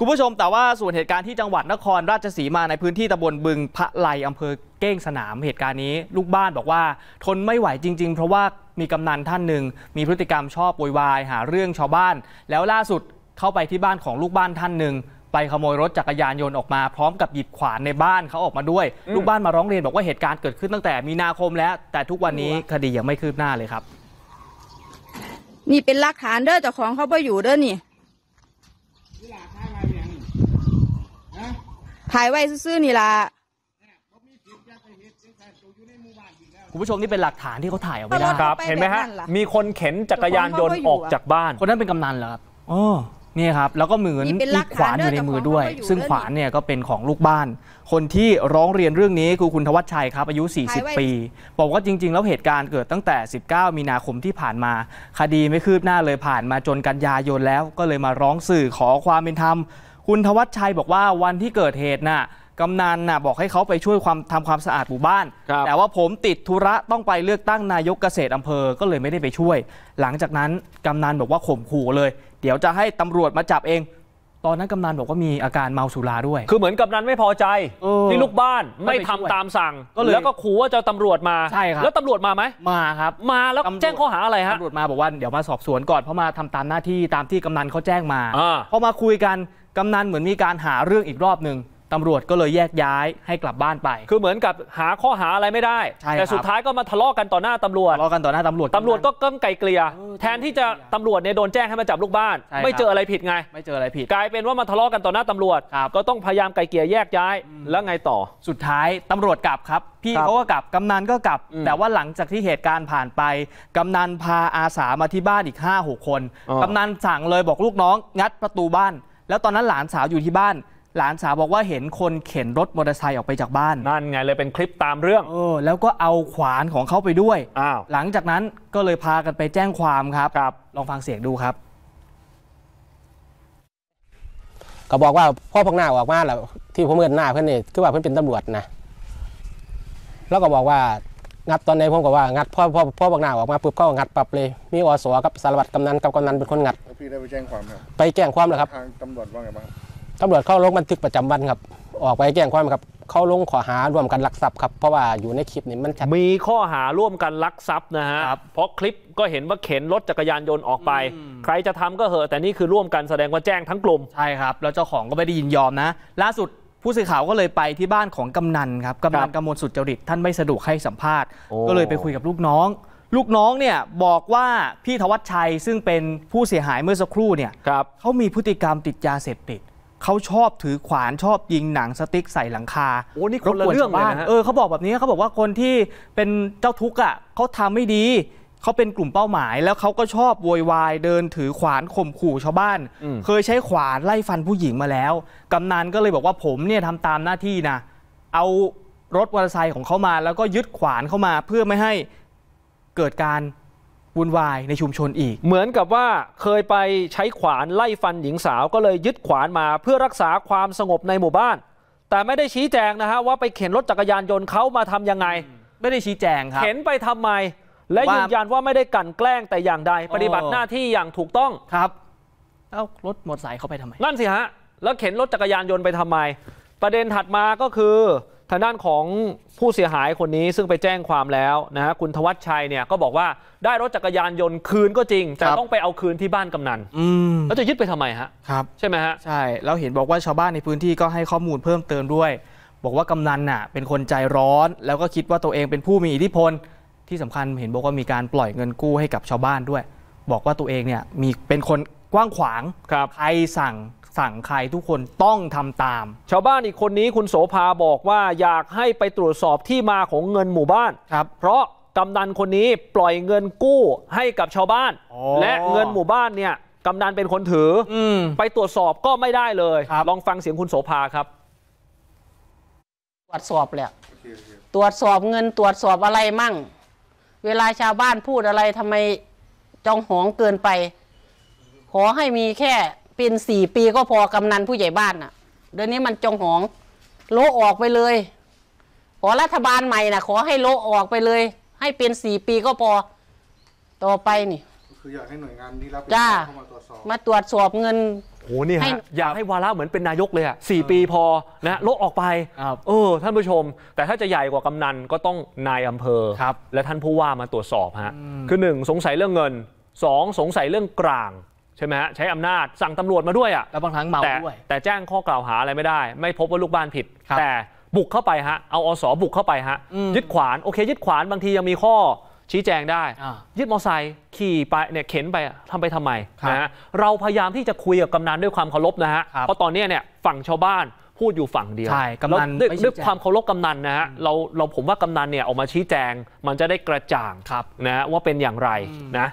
คุณผู้ชม แต่ว่าส่วนเหตุการณ์ที่จังหวัดนครราชสีมาในพื้นที่ตำบลบึงพระไลอำเภอเก้งสนามเหตุการณ์นี้ ลูกบ้านบอกว่าทนไม่ไหวจริง ๆ เพราะว่ามีกำนันท่านหนึ่ง มีพฤติกรรมชอบโวยวายหาเรื่องชาวบ้าน แล้วล่าสุดเข้าไปที่บ้านของลูกบ้านท่านหนึ่ง ไปขโมยรถจักรยานยนต์ออกมาพร้อมกับหยิบขวานในบ้านเขาออกมาด้วย ลูกบ้านมาร้องเรียนบอกว่าเหตุการณ์เกิดขึ้นตั้งแต่มีนาคมแล้วแต่ทุกวันนี้คดียังไม่คืบหน้าเลยครับ นี่เป็นหลักฐานเด้อเจ้าของเขาไปอยู่เด้อนี่ถ่ายไว้ซื่อๆนี่ล่ะคุณผู้ชมนี่เป็นหลักฐานที่เขาถ่ายเอาไว้ได้ครับ เห็นไหมฮะ มีคนเข็นจักรยานยนต์ออกจากบ้าน คนนั้นเป็นกำนันเหรอครับโอ้นี่ครับ แล้วก็เหมือนีมีกขวานอยู่ในมือด้วย ซึ่งขวานเนี่ยก็เป็นของลูกบ้าน คนที่ร้องเรียนเรื่องนี้คือคุณทวัชชัยครับอายุ 40 ปี บอกว่าจริงๆแล้วเหตุการณ์เกิดตั้งแต่ 19 มีนาคมที่ผ่านมา คดีไม่คืบหน้าเลยผ่านมาจนกันยายนแล้วก็เลยมาร้องสื่อขอความเป็นธรรมคุณทวัชชัยบอกว่าวันที่เกิดเหตุน่ะ กำนันน่ะบอกให้เขาไปช่วยความทำความสะอาดหมู่บ้าน แต่ว่าผมติดธุระต้องไปเลือกตั้งนายก เกษตรอำเภอก็เลยไม่ได้ไปช่วย หลังจากนั้น กำนันบอกว่าข่มขู่เลย เดี๋ยวจะให้ตำรวจมาจับเอง ตอนนั้นกำนันบอกว่ามีอาการเมาสุราด้วย คือเหมือนกำนันไม่พอใจที่ลูกบ้านไม่ทำตามสั่ง แล้วก็ขู่ว่าจะตำรวจมาใช่ครับแล้วตำรวจมาไหมมาครับ มาแล้วแจ้งข้อหาอะไรฮะตำรวจมาบอกว่าเดี๋ยวมาสอบสวนก่อนเพราะมาทำตามหน้าที่ตามที่กำนันเขาแจ้งมาพอมาคุยกันกำนันเหมือนมีการหาเรื่องอีกรอบหนึ่งตำรวจก็เลยแยกย้ายให้กลับบ้านไป คือเหมือนกับหาข้อหาอะไรไม่ได้ แต่สุดท้ายก็มาทะเลาะกันต่อหน้าตำรวจ ทะเลาะกันต่อหน้าตำรวจ ตำรวจก็เกิ้งไกลเกลี่ย แทนที่จะตำรวจเนี่ยโดนแจ้งให้มาจับลูกบ้าน ไม่เจออะไรผิดไง ไม่เจออะไรผิด กลายเป็นว่ามาทะเลาะกันต่อหน้าตำรวจ ก็ต้องพยายามไกลเกลี่ยแยกย้าย แล้วไงต่อ สุดท้ายตำรวจกลับครับ พี่เขาก็กลับกำนันก็กลับ แต่ว่าหลังจากที่เหตุการณ์ผ่านไปกำนันพาอาสามาที่บ้านอีก5-6คน กำนันสั่งเลยบอกลูกน้อง งัดประตูบ้านแล้วตอนนั้นหลานสาวอยู่ที่บ้าน หลานสาวบอกว่าเห็นคนเข็นรถมอเตอร์ไซค์ออกไปจากบ้าน นั่นไงเลยเป็นคลิปตามเรื่องเออแล้วก็เอาขวานของเขาไปด้วยอ้าวหลังจากนั้นก็เลยพากันไปแจ้งความครับครับ ลองฟังเสียงดูครับ ก็บอกว่าพ่อพงหน้าออกมาแล้วที่ผมเงินหน้าเพื่อนนี่คือว่าเพื่อนเป็นตำรวจนะแล้วก็บอกว่างัดตอนไหนผมก็ว่างัดพ่อพ่อพ่อบักหน้าออกมาปุ๊บก็งัดปรับเลย มีอสวกับสารวัตรกำนันกับกำนันเป็นคนงัดพี่ได้ไปแจ้งความครับไปแจ้งความเลอครับทางตำรวจว่าไงบ้างตำรวจเข้าลงบันทึกประจำวันครับ ออกไปแจ้งความครับ เข้าลงข้อหาร่วมกันลักทรัพย์ครับเพราะว่าอยู่ในคลิปนี้มันมีข้อหาร่วมกันลักทรัพย์นะฮะครับเพราะคลิปก็เห็นว่าเข็นรถจักรยานยนต์ออกไป ใครจะทำก็เหอะแต่นี่คือร่วมกันแสดงว่าแจ้งทั้งกลุ่มใช่ครับแล้วเจ้าของก็ไม่ได้ยินยอมนะ ล่าสุดผู้สื่อข่าวก็เลยไปที่บ้านของกำนันครับ กำนันกำมลสุดจริต ท่านไม่สะดวกให้สัมภาษณ์ก็เลยไปคุยกับลูกน้อง ลูกน้องเนี่ยบอกว่าพี่ธวัชชัยซึ่งเป็นผู้เสียหายเมื่อสักครู่เนี่ยเขามีพฤติกรรมติดยาเสพติด เขาชอบถือขวานชอบยิงหนังสติ๊กใส่หลังคาโอ้นี่คนละเรื่องเลยนะเออเขาบอกแบบนี้เขาบอกว่าคนที่เป็นเจ้าทุกข์อ่ะเขาทำไม่ดีเขาเป็นกลุ่มเป้าหมาย แล้วเขาก็ชอบโวยวายเดินถือขวานข่มขู่ชาวบ้าน เคยใช้ขวานไล่ฟันผู้หญิงมาแล้วกำนันก็เลยบอกว่าผมเนี่ยทำตามหน้าที่นะ เอารถมอเตอร์ไซค์ของเขามา แล้วก็ยึดขวานเข้ามา เพื่อไม่ให้เกิดการวุ่นวายในชุมชนอีก เหมือนกับว่าเคยไปใช้ขวานไล่ฟันหญิงสาวก็เลยยึดขวานมาเพื่อรักษาความสงบในหมู่บ้าน แต่ไม่ได้ชี้แจงนะฮะว่าไปเข็นรถจักรยานยนต์เขามาทำยังไง ไม่ได้ชี้แจงครับเข็นไปทำไมและยืนยันว่าไม่ได้กันแกล้งแต่อย่างใด ปฏิบัติหน้าที่อย่างถูกต้องครับ เอารถหมดสายเขาไปทำไมนั่นสิฮะแล้วเข็นรถจักรยานยนต์ไปทำไม ประเด็นถัดมาก็คือทางด้านของผู้เสียหายคนนี้ซึ่งไปแจ้งความแล้วนะฮะคุณทวัชชัยเนี่ยก็บอกว่าได้รถจักรยานยนต์คืนก็จริงแต่ต้องไปเอาคืนที่บ้านกำนันแล้วจะยึดไปทำไมฮะครับ ใช่ไหมฮะใช่แล้วเห็นบอกว่าชาวบ้านในพื้นที่ก็ให้ข้อมูลเพิ่มเติมด้วย บอกว่ากำนันน่ะเป็นคนใจร้อนแล้วก็คิดว่าตัวเองเป็นผู้มีอิทธิพลที่สำคัญเห็นบอกว่ามีการปล่อยเงินกู้ให้กับชาวบ้านด้วย บอกว่าตัวเองเนี่ยมีเป็นคนกว้างขวางคใครสั่งสั่งใครทุกคนต้องทำตาม ชาวบ้านอีกคนนี้คุณโสภาบอกว่าอยากให้ไปตรวจสอบที่มาของเงินหมู่บ้านครับ เพราะกำนันคนนี้ปล่อยเงินกู้ให้กับชาวบ้าน และเงินหมู่บ้านเนี่ยกำนันเป็นคนถืออไปตรวจสอบก็ไม่ได้เลยลองฟังเสียงคุณโสภาครับ ตรวจสอบแหละตรวจสอบเงินตรวจสอบอะไรมั่งเวลาชาวบ้านพูดอะไรทำไมจองหองเกินไป ขอให้มีแค่เป็นสี่ปีก็พอกำนันผู้ใหญ่บ้านน่ะ เดี๋ยวนี้มันจองหอง โลออกไปเลย ขอรัฐบาลใหม่น่ะ ขอให้โลออกไปเลย ให้เป็นสี่ปีก็พอต่อไปนี่คืออยากให้หน่วยงานที่รับผิดชอบเข้า มาตรวจสอบมาตรวจสอบเงินโหนี่ฮะอยากให้วาระเหมือนเป็นนายกเลยอ่ะสี่ปีพอนะโลกออกไปเออ ท่านผู้ชม แต่ถ้าจะใหญ่กว่ากำนันก็ต้องนายอำเภอ และท่านผู้ว่ามาตรวจสอบฮะคือหนึ่งสงสัยเรื่องเงินสองสงสัยเรื่องกลางใช่ไหมฮะใช้อำนาจสั่งตำรวจมาด้วยอ่ะแล้วบางครั้งเมาด้วยแต่แจ้งข้อกล่าวหาอะไรไม่ได้ ไม่พบว่าลูกบ้านผิด แต่บุกเข้าไปฮะเอาอสอบุกเข้าไปฮะยึดขวานโอเคยึดขวานบางทียังมีข้อชี้แจงได้ยึดมอเตอร์ไซค์ขี่ไปเนี่ยเข็นไปทำไปทำไมนะฮะเราพยายามที่จะคุยกับกำนันด้วยความเคารพนะฮะ เพราะตอนนี้เนี่ยฝั่งชาวบ้าน พูดอยู่ฝั่งเดียวใช่กำนันด้วยด้วยความเคารพกำนันนะฮะเราเราผมว่ากำนันเนี่ยออกมาชี้แจงมันจะได้กระจ่างนะ ว่าเป็นอย่างไรนะ